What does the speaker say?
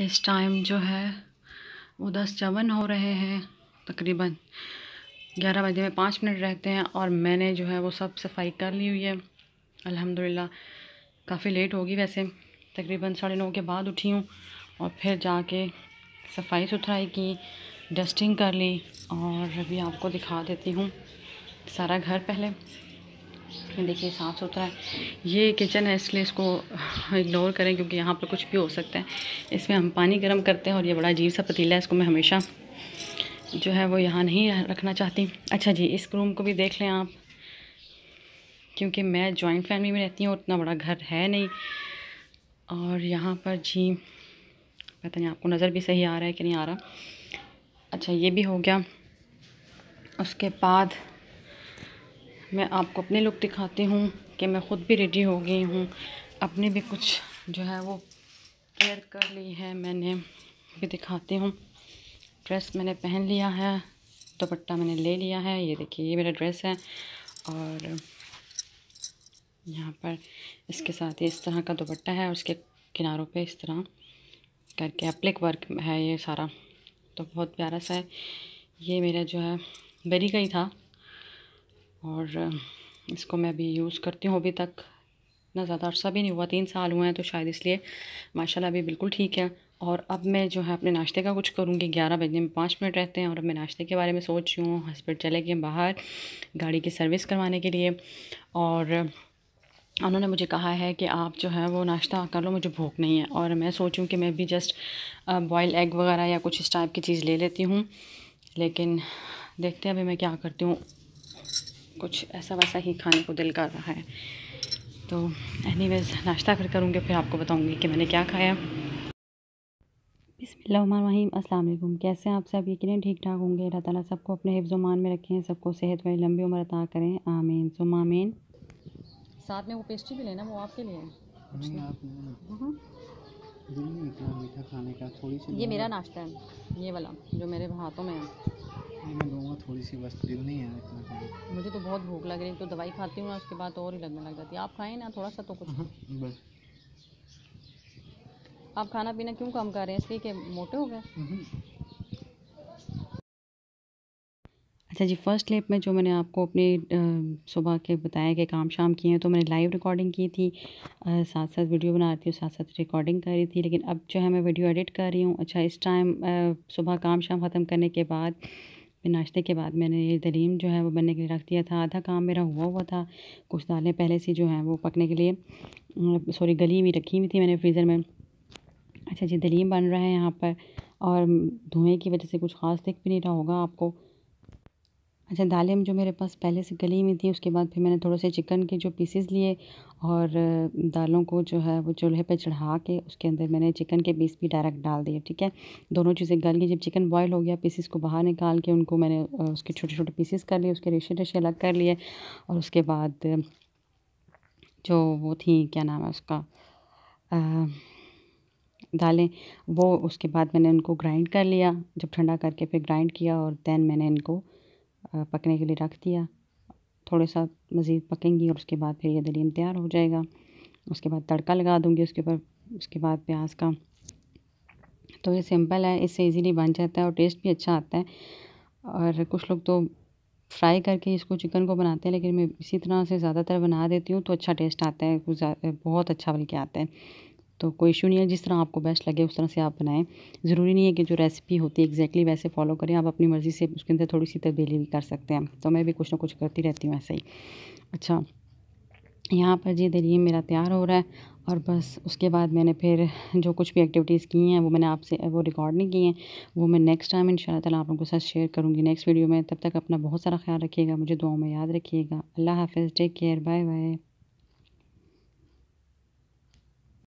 इस टाइम जो है वो दस चवन हो रहे हैं तकरीबन ग्यारह बजे में पाँच मिनट रहते हैं और मैंने जो है वो सब सफाई कर ली हुई है अल्हम्दुलिल्लाह काफ़ी लेट होगी वैसे तकरीबन साढ़े नौ के बाद उठी हूँ और फिर जाके सफाई सुथराई की डस्टिंग कर ली और अभी आपको दिखा देती हूँ सारा घर पहले इसमें देखिए साफ़ सुथरा है ये किचन है इसलिए इसको इग्नोर करें क्योंकि यहाँ पर कुछ भी हो सकता है इसमें हम पानी गर्म करते हैं और ये बड़ा अजीब सा पतीला है इसको मैं हमेशा जो है वो यहाँ नहीं रखना चाहती अच्छा जी इस रूम को भी देख लें आप क्योंकि मैं जॉइंट फैमिली में रहती हूँ उतना बड़ा घर है नहीं और यहाँ पर जी पता नहीं आपको नज़र भी सही आ रहा है कि नहीं आ रहा अच्छा ये भी हो गया उसके बाद मैं आपको अपने लुक दिखाती हूँ कि मैं ख़ुद भी रेडी हो गई हूँ अपने भी कुछ जो है वो केयर कर ली है मैंने भी दिखाती हूँ ड्रेस मैंने पहन लिया है दुपट्टा मैंने ले लिया है ये देखिए ये मेरा ड्रेस है और यहाँ पर इसके साथ ये इस तरह का दुपट्टा है और उसके किनारों पे इस तरह करके एप्लिक वर्क है ये सारा तो बहुत प्यारा सा है ये मेरा जो है बरी का ही था और इसको मैं अभी यूज़ करती हूँ अभी तक इतना ज़्यादा अर्सा भी नहीं हुआ तीन साल हुए हैं तो शायद इसलिए माशाल्लाह अभी बिल्कुल ठीक है और अब मैं जो है अपने नाश्ते का कुछ करूँगी ग्यारह बजने में पाँच मिनट रहते हैं और अब मैं नाश्ते के बारे में सोच रही हूँ हस्बैंड चले गए बाहर गाड़ी की सर्विस करवाने के लिए और उन्होंने मुझे कहा है कि आप जो है वो नाश्ता कर लो मुझे भूख नहीं है और मैं सोचूँ कि मैं भी जस्ट बॉयल एग वगैरह या कुछ इस टाइप की चीज़ ले लेती हूँ लेकिन देखते हैं अभी मैं क्या करती हूँ कुछ ऐसा वैसा ही खाने को दिल कर रहा है तो एनी नाश्ता फिर करूँगी फिर आपको बताऊँगी कि मैंने क्या खाया बिसमीम अल्लाम कैसे हैं आप सब यकीन ठीक ठाक होंगे अल्लाह ताली सबको अपने हिफ्जुमान में रखें सबको सेहत वाली लंबी उम्र अता करें आमीन सुम आमीन साथ में वो पेस्ट्री भी लेना वो आपके लिए हम्म। ये मेरा नाश्ता है ये वाला जो मेरे हाथों में है मैं थोड़ी सी बस दिल नहीं है इतना खाने मुझे तो बहुत भूख लग रही है तो दवाई खाती हूँ उसके बाद तो और ही लगने लग जाती है आप खाएं ना थोड़ा सा तो कुछ हाँ, बस आप खाना पीना क्यों कम कर रहे हैं इसलिए कि मोटे हो गए हम्म। अच्छा जी फ़र्स्ट क्लिप में जो मैंने आपको अपने सुबह के बताया कि काम शाम किए हैं तो मैंने लाइव रिकॉर्डिंग की थी आ, साथ साथ वीडियो बना रही थी साथ साथ रिकॉर्डिंग कर रही थी लेकिन अब जो है मैं वीडियो एडिट कर रही हूँ अच्छा इस टाइम सुबह काम शाम ख़त्म करने के बाद फिर नाश्ते के बाद मैंने ये दलीम जो है वो बनने के लिए रख दिया था आधा काम मेरा हुआ हुआ था कुछ दालें पहले से जो हैं वो पकने के लिए सॉरी गली हुई रखी हुई थी मैंने फ्रीज़र में अच्छा जी दलीम बन रहा है यहाँ पर और धुएँ की वजह से कुछ ख़ास दिख भी नहीं रहा होगा आपको अच्छा दालें जो मेरे पास पहले से गली हुई थी उसके बाद फिर मैंने थोड़े से चिकन के जो पीसेस लिए और दालों को जो है वो चूल्हे पे चढ़ा के उसके अंदर मैंने चिकन के पीस भी डायरेक्ट डाल दिए ठीक है दोनों चीज़ें गल गई जब चिकन बॉयल हो गया पीसेस को बाहर निकाल के उनको मैंने उसके छोटे छोटे पीसेस कर लिए उसके रेशे रेशे अलग कर लिए और उसके बाद जो वो थी क्या नाम है उसका आ, डालें वो उसके बाद मैंने उनको ग्राइंड कर लिया जब ठंडा करके फिर ग्राइंड किया और दैन मैंने इनको पकने के लिए रख दिया थोड़े सा मज़ीद पकेंगी और उसके बाद फिर ये दलीम तैयार हो जाएगा उसके बाद तड़का लगा दूँगी उसके ऊपर उसके बाद प्याज का तो ये सिंपल है इससे इजीली बन जाता है और टेस्ट भी अच्छा आता है और कुछ लोग तो फ्राई करके इसको चिकन को बनाते हैं लेकिन मैं इसी तरह से ज़्यादातर बना देती हूँ तो अच्छा टेस्ट आता है बहुत अच्छा बल्कि आता है तो कोई इशू नहीं है जिस तरह आपको बेस्ट लगे उस तरह से आप बनाएं ज़रूरी नहीं है कि जो रेसिपी होती है एक्जैक्टली वैसे फॉलो करें आप अपनी मर्ज़ी से उसके अंदर थोड़ी सी तब्दीली भी कर सकते हैं तो मैं भी कुछ ना कुछ करती रहती हूँ ऐसे ही अच्छा यहाँ पर जी दिल्ली मेरा तैयार हो रहा है और बस उसके बाद मैंने फिर जो कुछ भी एक्टिविटीज़ की हैं वो मैंने आपसे वो रिकॉर्ड नहीं की हैं वो मैं नेक्स्ट टाइम इन शाला आप लोगों के साथ शेयर करूँगी नेक्स्ट वीडियो में तब तक अपना बहुत सारा ख्याल रखिएगा मुझे दुआओं में याद रखिएगा अल्लाह हाफिज़ टेक केयर बाय बाय